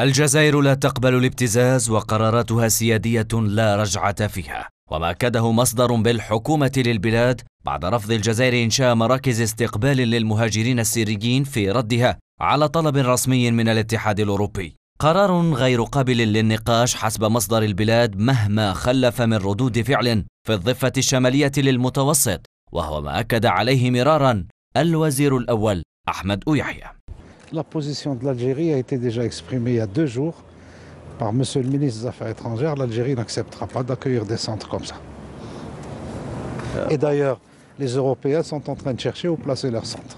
الجزائر لا تقبل الابتزاز وقراراتها سيادية لا رجعة فيها وما أكده مصدر بالحكومة للبلاد بعد رفض الجزائر إنشاء مراكز استقبال للمهاجرين السيريين في ردها على طلب رسمي من الاتحاد الأوروبي قرار غير قابل للنقاش حسب مصدر البلاد مهما خلف من ردود فعل في الضفة الشمالية للمتوسط وهو ما أكد عليه مرارا الوزير الأول أحمد يحيى La position de l'Algérie a été déjà exprimée il y a deux jours par M. le ministre des Affaires étrangères. L'Algérie n'acceptera pas d'accueillir des centres comme ça. Et d'ailleurs, les Européens sont en train de chercher où placer leurs centres.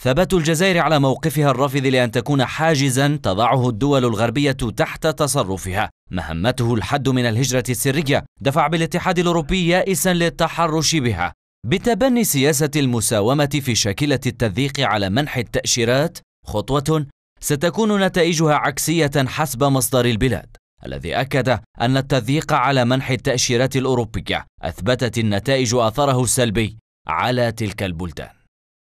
ثبات الجزائر على موقفها الرافض لأن تكون حاجزا تضعه الدول الغربية تحت تصرفها مهمته الحد من الهجرة السرية دفع بالاتحاد الأوروبي يائسا للتحرش بها بتبني سياسة المساومة في شاكلة التذيق على منح التأشيرات خطوه ستكون نتائجها عكسيه حسب مصدر البلاد الذي اكد ان التضييق على منح التاشيرات الاوروبيه اثبتت النتائج اثره السلبي على تلك البلدان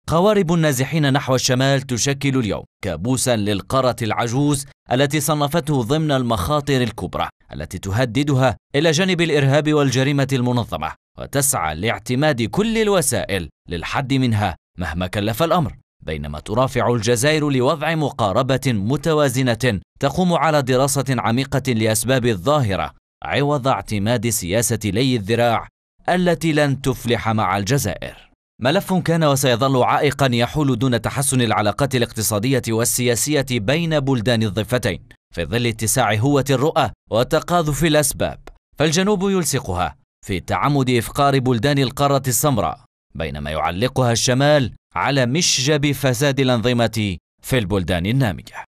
قوارب النازحين نحو الشمال تشكل اليوم كابوسا للقارة العجوز التي صنفته ضمن المخاطر الكبرى التي تهددها إلى جانب الإرهاب والجريمة المنظمة وتسعى لاعتماد كل الوسائل للحد منها مهما كلف الأمر بينما ترافع الجزائر لوضع مقاربة متوازنة تقوم على دراسة عميقة لأسباب الظاهرة عوض اعتماد سياسة لي الذراع التي لن تفلح مع الجزائر. ملف كان وسيظل عائقا يحول دون تحسن العلاقات الاقتصادية والسياسية بين بلدان الضفتين في ظل اتساع هوة الرؤى وتقاذف الأسباب، فالجنوب يلصقها في تعمد إفقار بلدان القارة السمراء، بينما يعلقها الشمال على مشجب فساد الأنظمة في البلدان النامية